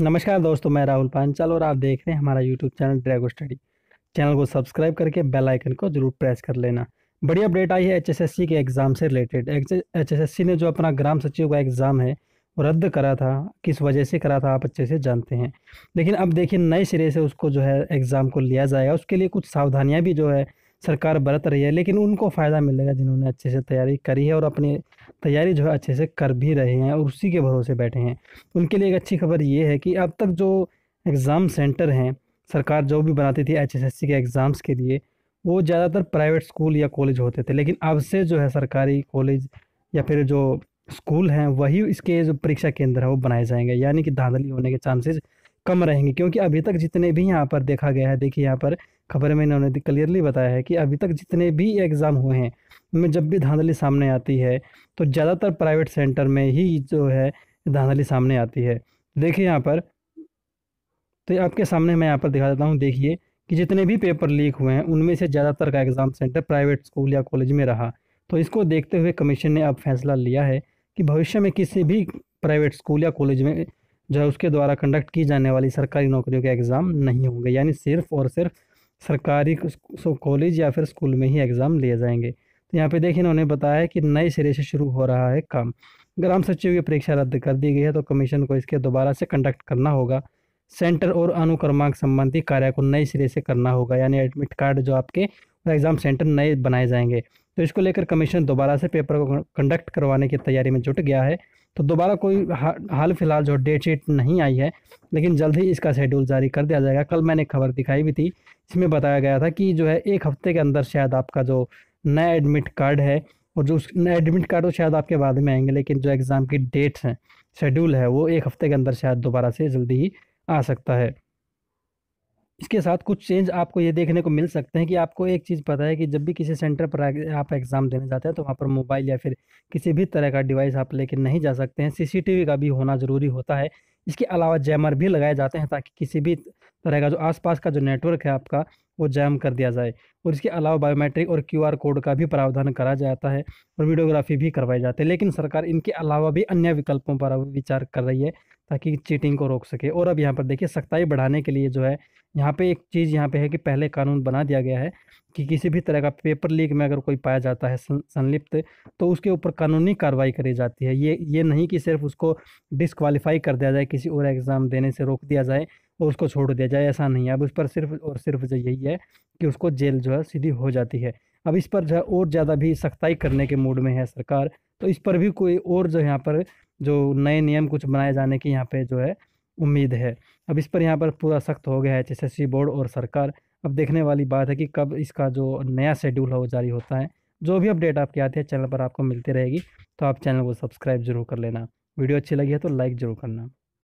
नमस्कार दोस्तों मैं राहुल पांचाल और आप देख रहे हैं हमारा YouTube channel Drago study channel को सब्सक्राइब करके बेल आइकन को जरूर प्रेस कर लेना बड़ी अपडेट आई है एचएसएससी के एग्ज़ाम से रिलेटेड एचएसएससी ने जो अपना ग्राम सचिव का एग्ज़ाम है वो रद्द करा था किस वजह से करा था आप अच्छे से जानते हैं लेकिन अब देखिए नए सिरे से उसको जो है एग्ज़ाम को लिया जाएगा उसके लिए कुछ सावधानियाँ भी जो है सरकार बरत रही है लेकिन उनको फ़ायदा मिलेगा जिन्होंने अच्छे से तैयारी करी है और अपनी तैयारी जो है अच्छे से कर भी रहे हैं और उसी के भरोसे बैठे हैं उनके लिए एक अच्छी खबर ये है कि अब तक जो एग्ज़ाम सेंटर हैं सरकार जो भी बनाती थी एच के एग्ज़ाम्स के लिए वो ज़्यादातर प्राइवेट स्कूल या कॉलेज होते थे लेकिन अब से जो है सरकारी कॉलेज या फिर जो स्कूल हैं वही इसके जो परीक्षा केंद्र है वो बनाए जाएंगे यानी कि धांधली होने के चांसेज़ कम रहेंगे क्योंकि अभी तक जितने भी यहाँ पर देखा गया है देखिए यहाँ पर खबर में इन्होंने क्लियरली बताया है कि अभी तक जितने भी एग्ज़ाम हुए हैं उनमें जब भी धांधली सामने आती है तो ज़्यादातर प्राइवेट सेंटर में ही जो है धांधली सामने आती है देखिए यहाँ पर तो आपके सामने मैं यहाँ पर दिखा देता हूँ देखिए कि जितने भी पेपर लीक हुए हैं उनमें से ज़्यादातर का एग्ज़ाम सेंटर प्राइवेट स्कूल या कॉलेज में रहा तो इसको देखते हुए कमीशन ने अब फैसला लिया है कि भविष्य में किसी भी प्राइवेट स्कूल या कॉलेज में जो है उसके द्वारा कंडक्ट की जाने वाली सरकारी नौकरियों के एग्ज़ाम नहीं होंगे यानी सिर्फ और सिर्फ सरकारी कॉलेज या फिर स्कूल में ही एग्ज़ाम लिए जाएंगे तो यहाँ पे देखिए इन्होंने बताया कि नए सिरे से शुरू हो रहा है काम ग्राम सचिव की परीक्षा रद्द कर दी गई है तो कमीशन को इसके दोबारा से कंडक्ट करना होगा सेंटर और अनुक्रमांक संबंधी कार्य को नए सिरे से करना होगा यानी एडमिट कार्ड जो आपके एग्ज़ाम सेंटर नए बनाए जाएंगे तो इसको लेकर कमीशन दोबारा से पेपर को कंडक्ट करवाने की तैयारी में जुट गया है तो दोबारा कोई हाल फिलहाल जो डेट शीट नहीं आई है लेकिन जल्द ही इसका शेड्यूल जारी कर दिया जाएगा कल मैंने खबर दिखाई भी थी इसमें बताया गया था कि जो है एक हफ्ते के अंदर शायद आपका जो नया एडमिट कार्ड है और जो नया एडमिट कार्ड हो शायद आपके बाद में आएंगे लेकिन जो एग्ज़ाम की डेट्स हैं शेड्यूल है वो एक हफ्ते के अंदर शायद दोबारा से जल्दी ही आ सकता है इसके साथ कुछ चेंज आपको ये देखने को मिल सकते हैं कि आपको एक चीज़ पता है कि जब भी किसी सेंटर पर आप एग्ज़ाम देने जाते हैं तो वहाँ पर मोबाइल या फिर किसी भी तरह का डिवाइस आप लेके नहीं जा सकते हैं सीसीटीवी का भी होना ज़रूरी होता है इसके अलावा जैमर भी लगाए जाते हैं ताकि किसी भी तरह का जो आस का जो नेटवर्क है आपका वो जैम कर दिया जाए और इसके अलावा बायोमेट्रिक और क्यू कोड का भी प्रावधान करा जाता है और वीडियोग्राफी भी करवाई जाती है लेकिन सरकार इनके अलावा भी अन्य विकल्पों पर विचार कर रही है ताकि चीटिंग को रोक सके और अब यहाँ पर देखिए सख्ताई बढ़ाने के लिए जो है यहाँ पे एक चीज़ यहाँ पे है कि पहले कानून बना दिया गया है कि किसी भी तरह का पेपर लीक में अगर कोई पाया जाता है संलिप्त तो उसके ऊपर कानूनी कार्रवाई करी जाती है ये ये नहीं कि सिर्फ उसको डिसक्वालीफाई कर दिया जाए किसी और एग्ज़ाम देने से रोक दिया जाए और उसको छोड़ दिया जाए ऐसा नहीं है अब उस पर सिर्फ और सिर्फ जो यही है कि उसको जेल जो है सीधी हो जाती है अब इस पर जो है और ज़्यादा भी सख्ताई करने के मूड में है सरकार तो इस पर भी कोई और जो यहाँ पर जो नए नियम कुछ बनाए जाने की यहाँ पे जो है उम्मीद है अब इस पर यहाँ पर पूरा सख्त हो गया है एच बोर्ड और सरकार अब देखने वाली बात है कि कब इसका जो नया शेड्यूल है वो जारी होता है जो भी अपडेट आपके आते हैं चैनल पर आपको मिलती रहेगी तो आप चैनल को सब्सक्राइब जरूर कर लेना वीडियो अच्छी लगी है तो लाइक ज़रूर करना